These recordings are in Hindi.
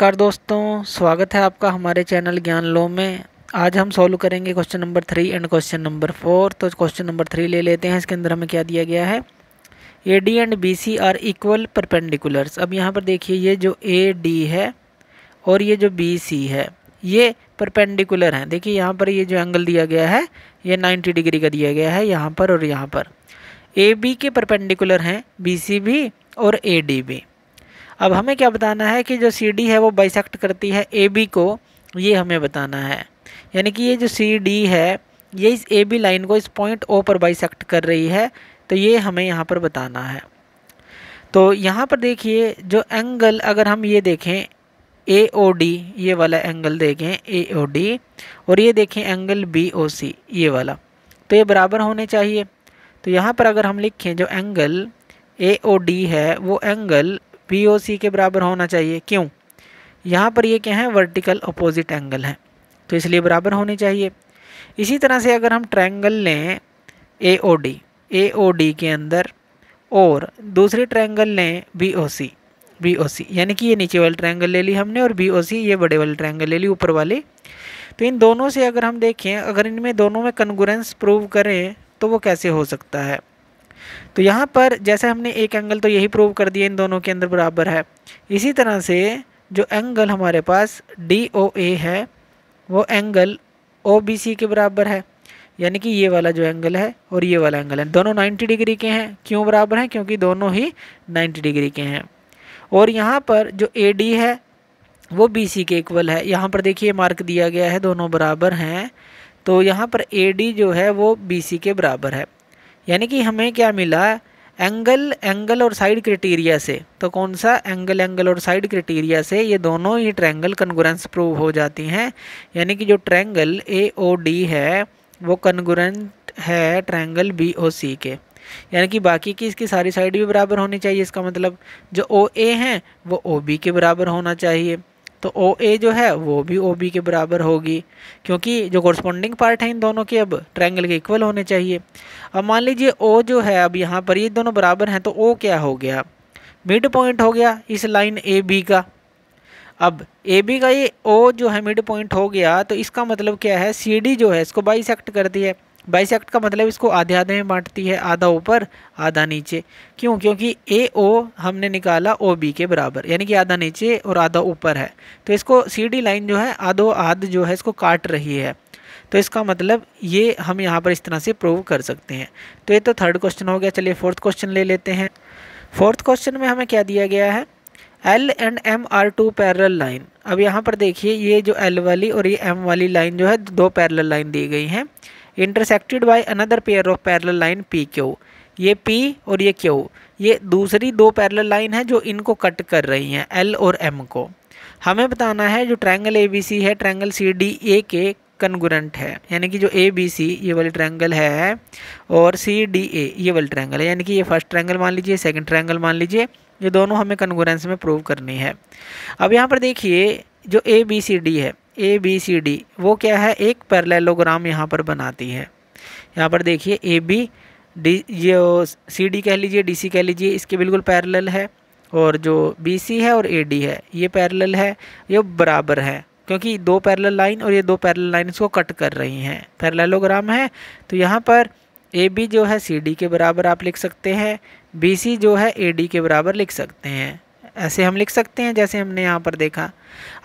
नमस्कार दोस्तों स्वागत है आपका हमारे चैनल ज्ञान लो में आज हम सॉल्व करेंगे question number three and question number four तो क्वेश्चन नंबर थ्री ले लेते हैं इसके अंदर हमें क्या दिया गया है A D and B C are equal perpendiculars अब यहाँ पर देखिए ये जो ए डी है और ये जो बी सी है ये परपेंडिकुलर हैं देखिए यहाँ पर ये जो एंगल दिया गया है ये नाइन्टी डिग्री का दिया गया है यहाँ पर और यहाँ पर ए बी के परपेंडिकुलर हैं बी सी भी और ए डी भी अब हमें क्या बताना है कि जो सी डी है वो बाइसेक्ट करती है ए बी को ये हमें बताना है यानी कि ये जो सी डी है ये इस ए बी लाइन को इस पॉइंट ओ पर बाइसेक्ट कर रही है तो ये हमें यहाँ पर बताना है तो यहाँ पर देखिए जो एंगल अगर हम ये देखें ए ओ डी ये वाला एंगल देखें ए ओ डी और ये देखें एंगल बी ओ सी ये वाला तो ये बराबर होने चाहिए तो यहाँ पर अगर हम लिखें जो एंगल ए ओ डी है वो एंगल बी ओ सी के बराबर होना चाहिए क्यों यहाँ पर ये क्या है वर्टिकल अपोजिट एंगल है तो इसलिए बराबर होने चाहिए इसी तरह से अगर हम ट्रायंगल लें ए O D A O D के अंदर और दूसरी ट्रायंगल लें B O C B O सी यानी कि ये नीचे वाले ट्रायंगल ले ली हमने और बी ओ सी ये बड़े वाले ट्रायंगल ले ली ऊपर वाले तो इन दोनों से अगर हम देखें अगर इनमें दोनों में कन्गुरेंस प्रूव करें तो वो कैसे हो सकता है तो यहाँ पर जैसे हमने एक एंगल तो यही प्रूव कर दिया इन दोनों के अंदर बराबर है इसी तरह से जो एंगल हमारे पास डी ओ ए है वो एंगल ओ बी सी के बराबर है यानी कि ये वाला जो एंगल है और ये वाला एंगल है दोनों 90 डिग्री के हैं क्यों बराबर हैं क्योंकि दोनों ही 90 डिग्री के हैं और यहाँ पर जो ए डी है वो बी सी के इक्वल है यहाँ पर देखिए मार्क दिया गया है दोनों बराबर हैं तो यहाँ पर ए डी जो है वो बी सी के बराबर है यानी कि हमें क्या मिला एंगल एंगल और साइड क्रिटीरिया से तो कौन सा एंगल एंगल और साइड क्रिटीरिया से ये दोनों ही ट्रैंगल कन्गुरेंस प्रूव हो जाती हैं यानी कि जो ट्रैंगल ए ओ डी है वो कन्गुरेंट है ट्रैंगल बी ओ सी के यानी कि बाकी की इसकी सारी साइड भी बराबर होनी चाहिए इसका मतलब जो ओ ए हैं वो ओ बी के बराबर होना चाहिए तो ओ ए जो है वो भी ओ बी के बराबर होगी क्योंकि जो कॉरस्पॉन्डिंग पार्ट है इन दोनों के अब ट्रायंगल के इक्वल होने चाहिए अब मान लीजिए ओ जो है अब यहाँ पर ये दोनों बराबर हैं तो ओ क्या हो गया मिड पॉइंट हो गया इस लाइन ए बी का अब ए बी का ये ओ जो है मिड पॉइंट हो गया तो इसका मतलब क्या है सी डी जो है इसको बाई सेक्ट करती है बाइसेक्ट का मतलब इसको आधे आधे में बांटती है आधा ऊपर आधा नीचे क्यों क्योंकि ए ओ हमने निकाला ओ बी के बराबर यानी कि आधा नीचे और आधा ऊपर है तो इसको सी डी लाइन जो है आधो आध जो है इसको काट रही है तो इसका मतलब ये हम यहाँ पर इस तरह से प्रूव कर सकते हैं तो ये तो थर्ड क्वेश्चन हो गया चलिए फोर्थ क्वेश्चन ले लेते हैं फोर्थ क्वेश्चन में हमें क्या दिया गया है L and M are two parallel line अब यहाँ पर देखिए ये जो एल वाली और ये एम वाली लाइन जो है दो पैरल लाइन दी गई हैं intersected by another pair of parallel line P Q ये पी और ये क्यू ये दूसरी दो पैरल लाइन है जो इनको कट कर रही हैं एल और एम को हमें बताना है जो ट्रैंगल ए बी सी है ट्रैंगल सी डी ए के कन्गुरेंट है यानी कि जो ए बी सी ये वाली ट्रैंगल है और सी डी ए ये वाली ट्रैंगल है यानी कि ये फर्स्ट ट्रैंगल मान लीजिए सेकंड ट्रैंगल मान लीजिए ये दोनों हमें कन्गुरेंस में प्रूव करनी है अब यहाँ पर देखिए जो ए बी सी डी है ए बी सी डी वो क्या है एक पैरलेलोग्राम यहाँ पर बनाती है यहाँ पर देखिए ए बी डी ये सी डी कह लीजिए डी सी कह लीजिए इसके बिल्कुल पैरेलल है और जो बी सी है और ए डी है ये पैरेलल है ये बराबर है क्योंकि दो पैरेलल लाइन और ये दो पैरेलल लाइन इसको कट कर रही हैं पैरेललोग्राम है तो यहाँ पर ए बी जो है सी डी के बराबर आप लिख सकते हैं बी सी जो है ए डी के बराबर लिख सकते हैं ऐसे हम लिख सकते हैं जैसे हमने यहाँ पर देखा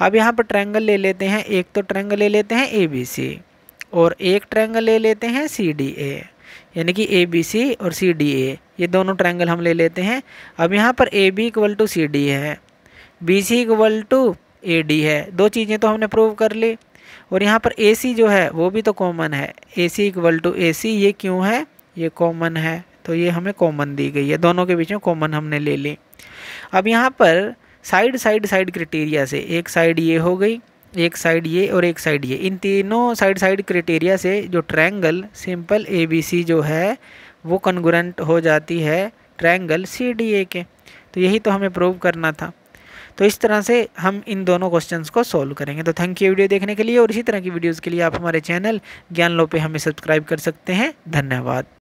अब यहाँ पर ट्रैंगल ले लेते हैं एक तो ट्रैंगल ले लेते हैं ए बी सी और एक ट्रैंगल ले लेते हैं सी डी ए यानी कि ए बी सी और सी डी ए ये दोनों ट्रैंगल हम ले लेते हैं अब यहाँ पर A B equal to C D है B C equal to A D है दो चीज़ें तो हमने प्रूव कर ली और यहाँ पर ए सी जो है वो भी तो कॉमन है ए सी इक्वल टू ए सी ये क्यों है ये कॉमन है तो ये हमें कॉमन दी गई है दोनों के बीच में कॉमन हमने ले ली अब यहाँ पर साइड साइड साइड क्रिटेरिया से एक साइड ये हो गई एक साइड ये और एक साइड ये इन तीनों साइड साइड क्रिटेरिया से जो ट्रायंगल सिंपल एबीसी जो है वो कन्गुरंट हो जाती है ट्रायंगल सीडीए के तो यही तो हमें प्रूव करना था तो इस तरह से हम इन दोनों क्वेश्चंस को सॉल्व करेंगे तो थैंक यू वीडियो देखने के लिए और इसी तरह की वीडियोज़ के लिए आप हमारे चैनल ज्ञान लो पे हमें सब्सक्राइब कर सकते हैं धन्यवाद